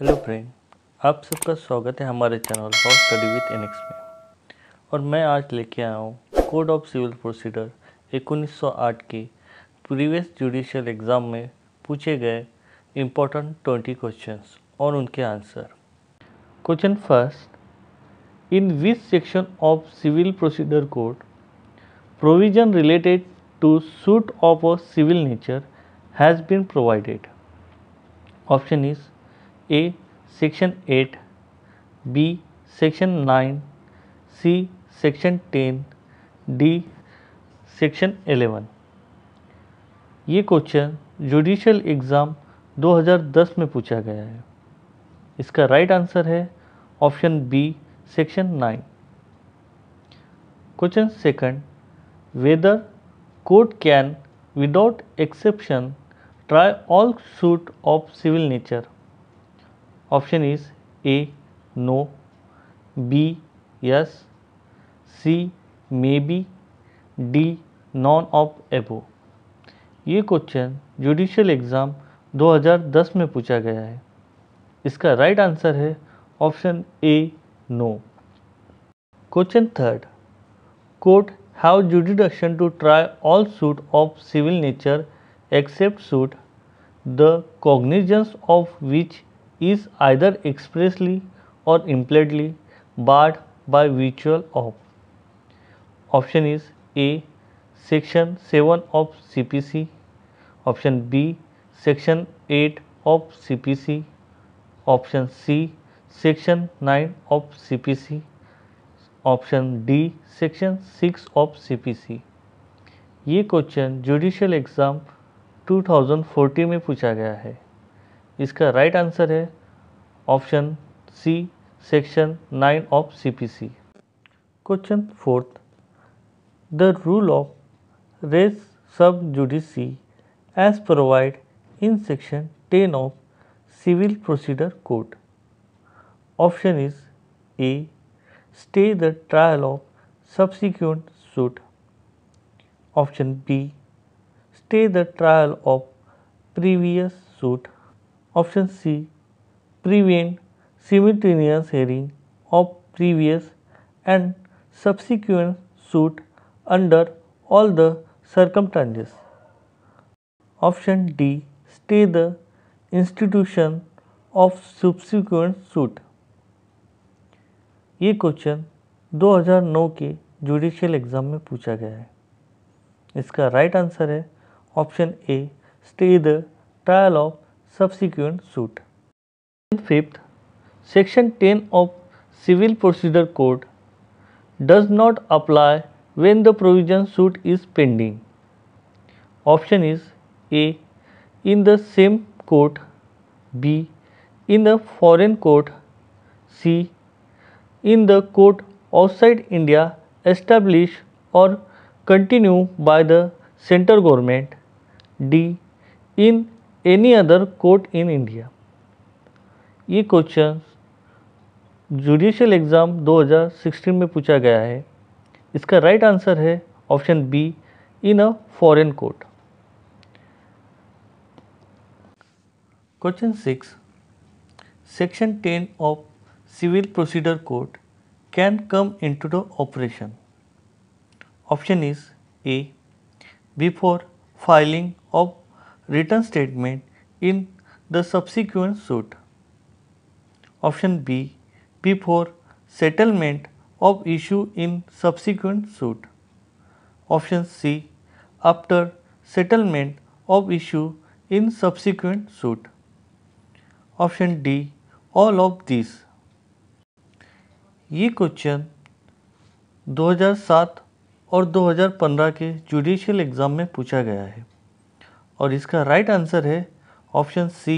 Hello friend आप सबका स्वागत है हमारे channel for study with Enix में और मैं आज लेके आया हूँ कोड ऑफ सिविल प्रोसीडर 1908 के प्रीवियस जुडिशियल एग्ज़ाम में पूछे गए इम्पोर्टेंट ट्वेंटी क्वेश्चंस और उनके answer question first in which section of civil procedure code provision related to suit of a civil nature has been provided option is A section eight B section nine C section ten D section eleven ये question judicial exam 2010 में पूछा गया है इसका right answer है option B section nine question second whether court can without exception try all suit of civil nature option is A no B yes C may be D none of above ये question judicial exam 2010 में पूछा गया है इसका right right answer है option A no question third court have jurisdiction to try all suit of civil nature except suit the cognizance of which is either expressly or impliedly barred by virtual of option is A section 7 of CPC option B section 8 of CPC option C section 9 of CPC option D section six of CPC ये question judicial exam 2040 में पूछा गया है इसका right answer है option C section nine of CPC question fourth the rule of res sub judice as provide in section ten of civil procedure code option is A stay the trial of subsequent suit option B stay the trial of previous suit option C prevent simultaneous hearing of previous and subsequent suit under all the circumstances option D stay the institution of subsequent suit ये question 2009 के judicial exam में पूछा गया है इसका right right answer है option A stay the trial of subsequent suit. Fifth, Section 10 of Civil Procedure Code does not apply when the provision suit is pending. Option is A. In the same court B. In the foreign court C. In the court outside India established or continue by the center government D. In any other court in India ये question judicial exam 2016 में पूछा गया है इसका right right answer है option B in a foreign court question six section ten of civil procedure code can come into the operation option is A before filing of written statement in the subsequent suit. Option B before settlement of issue in subsequent suit. Option C after settlement of issue in subsequent suit. Option D all of these. ये question 2007 और 2015 के judicial exam में पूछा गया है और इसका right answer है option C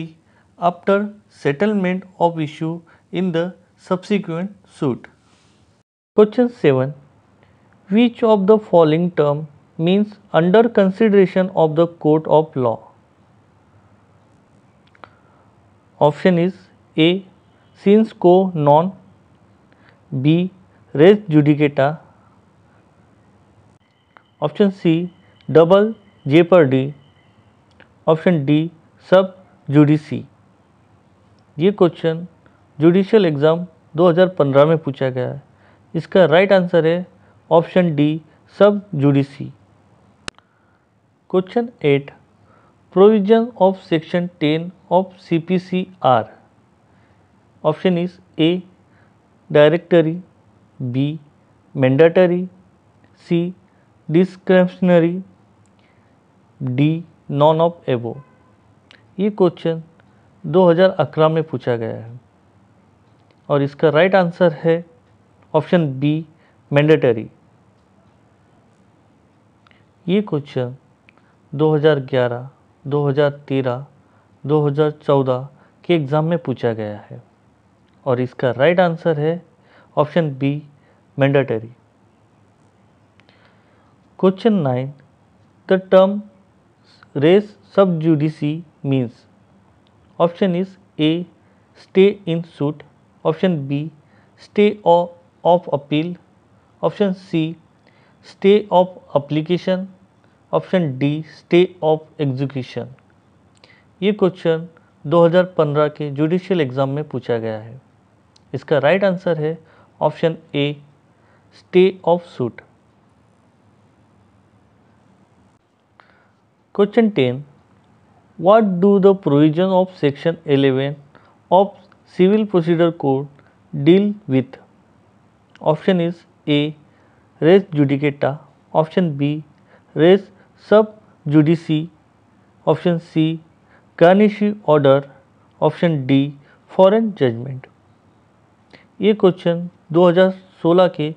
after settlement of issue in the subsequent suit question seven which of the following term means under consideration of the court of law option is A sine qua non B res judicata option C double jeopardy D option D sub judice ये question judicial exam 2015 में पूछा गया है इसका right answer है option D sub judice question eight provision of section ten of C P C are option is A directory B mandatory C discretionary D none of above ये question 2011 में पूछा गया है और इसका राइट right आंसर है option B mandatory ये question 2011, 2013, 2014 के एग्ज़ाम में पूछा गया है और इसका राइट right आंसर है option B mandatory question nine the term res sub judice means option is A stay in suit option B stay of appeal option C stay of application option D stay of execution ये question 2015 के judicial exam में पूछा गया है इसका right right answer है option A stay of suit Question 10. What do the provision of section 11 of Civil Procedure Code deal with? Option is A. Res judicata. Option B. Res sub judici. Option C. Garnishi order. Option D. Foreign judgment ये question 2016 के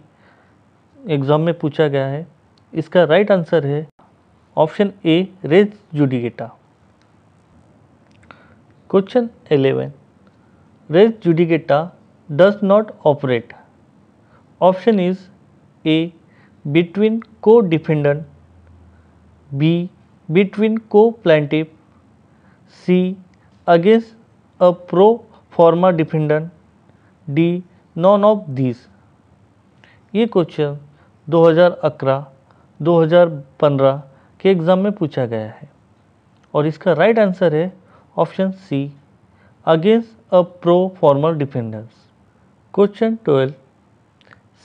exam में पूछा गया है इसका right right answer है option A res judicata question eleven res judicata does not operate option is A between co defendant B between co plaintiff C against a pro forma defendant D none of this ये question दो दो हज़ार हज़ार पंद्रह के exam में पूछा गया है और इसका राइट आंसर है option C against a pro formal defendants question twelve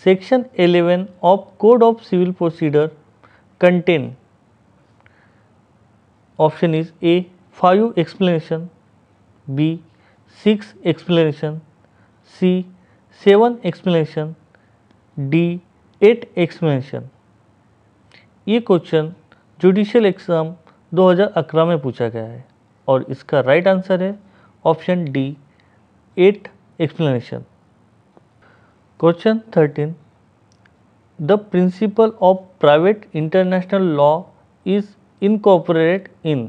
section eleven of code of civil procedure contain option is A five explanation B six explanation C seven explanation D eight explanation ये question judicial exam 2011 में पूछा गया है और इसका right answer है option D eight explanation question thirteen the principle of private international law is incorporate in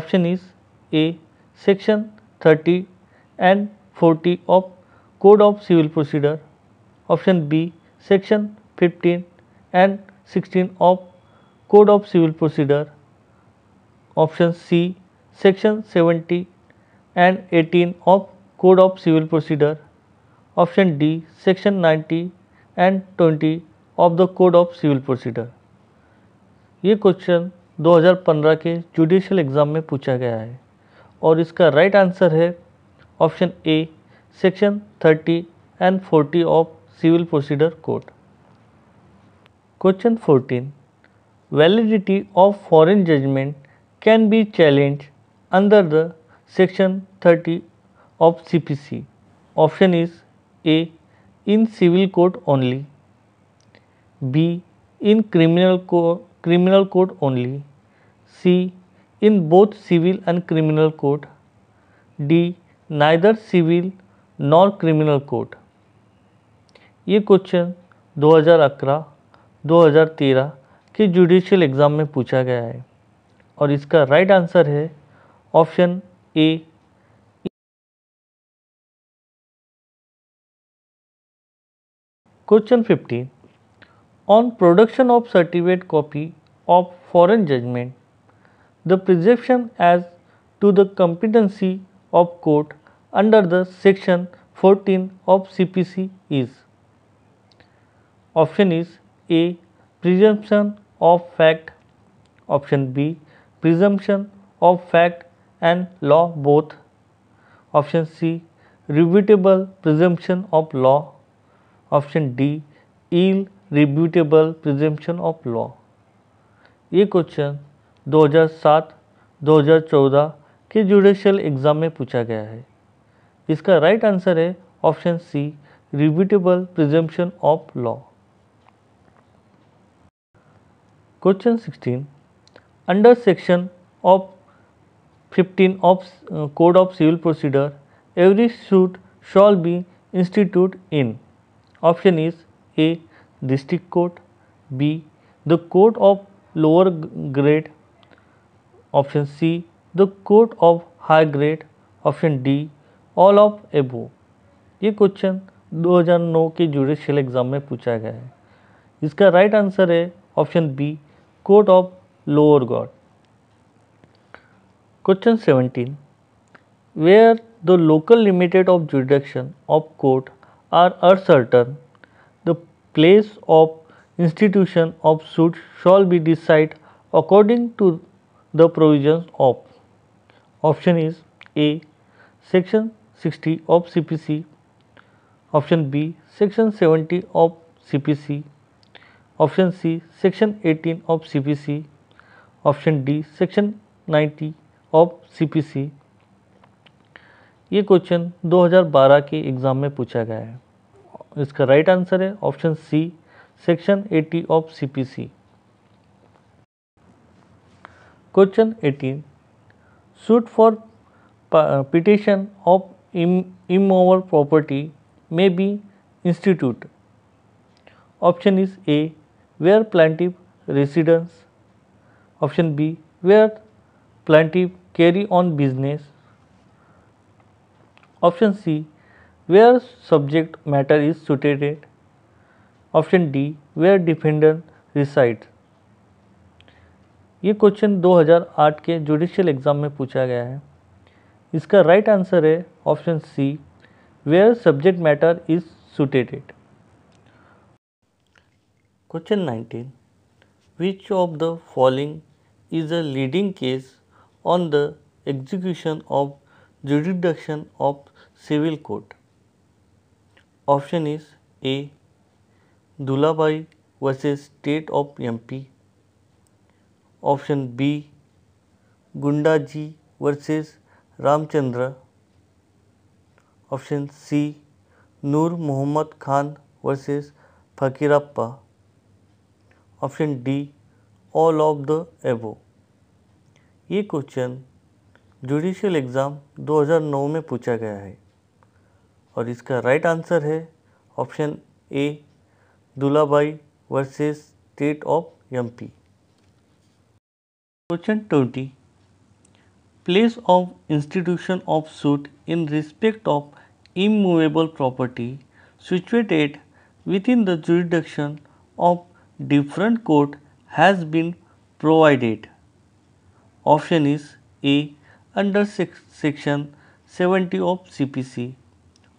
option is A section thirty and forty of code of civil procedure option B section fifteen and sixteen of code of civil procedure option C section 70 and 18 of code of civil procedure option D section 90 and 20 of the code of civil procedure ये question 2015 के judicial exam में पूछा गया है और इसका right right answer है option A section 30 and 40 of civil procedure code question 14 validity of foreign judgment can be challenged under the section 30 of CPC. Option is A. In civil court only. B. In criminal, court criminal court only. C. In both civil and criminal court. D. Neither civil nor criminal court ye question 2011, 2013 कि judicial exam में पूछा गया है और इसका right answer है option A question fifteen on production of certificate copy of foreign judgment the presumption as to the competency of court under the section fourteen of C P C is option is A presumption of fact option B presumption of fact and law both option C rebuttable presumption of law option D irrebuttable presumption of law ये question 2007, 2014 के judicial exam में पूछा गया है इसका right right answer है option C rebuttable presumption of law question sixteen under section of fifteen of code of civil procedure every suit shall be institute in option is A district court B the court of lower grade option C the court of high grade option D all of above ये question 2009 के judicial exam में पूछा गया है इसका right right answer है option B court of lower god. Question 17 Where the local limited of jurisdiction of court are uncertain, the place of institution of suit shall be decided according to the provisions of option is A section 60 of CPC option B section 70 of CPC option C section 18 of CPC option D section 90 of CPC ये question 2012 के exam में पूछा गया है इसका right answer है option C section 80 of CPC question 18 for petition of im immovable property may be institute option is A where plaintiff residence option b where plaintiff carry on business option c where subject matter is situated option d where defendant reside ये question 2008 के judicial exam में पूछा गया है इसका right right answer है option C where subject matter is situated question nineteen which of the following is a leading case on the execution of jurisdiction of civil court option is A Dhulabhai versus state of MP option B Gundaji versus Ramchandra option C Noor Mohammad Khan versus Fakirappa option D all of the above ये question judicial exam 2009 में पूछा गया है और इसका right right answer है option A Dhulabhai versus state of M P question twenty place of institution of suit in respect of immovable property situated within the jurisdiction of different code has been provided. Option is A under section 70 of CPC.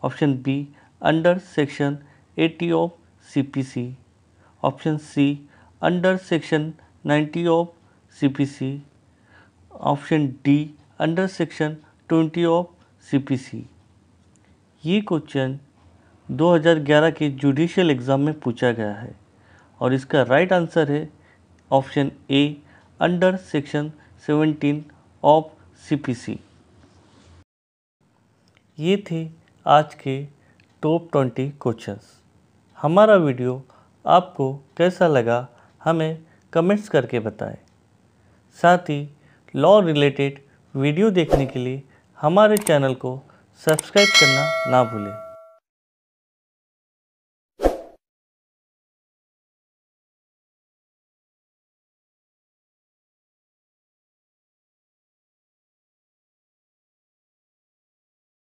Option B under section 80 of CPC. Option C under section 90 of CPC. Option D under section 20 of CPC. ये question 2011 के judicial exam में पूछा गया है और इसका right answer है option A under section 17 of CPC ये थे आज के टॉप 20 क्वेश्चंस हमारा वीडियो आपको कैसा लगा हमें कमेंट्स करके बताएं साथ ही लॉ रिलेटेड वीडियो देखने के लिए हमारे चैनल को सब्सक्राइब करना ना भूलें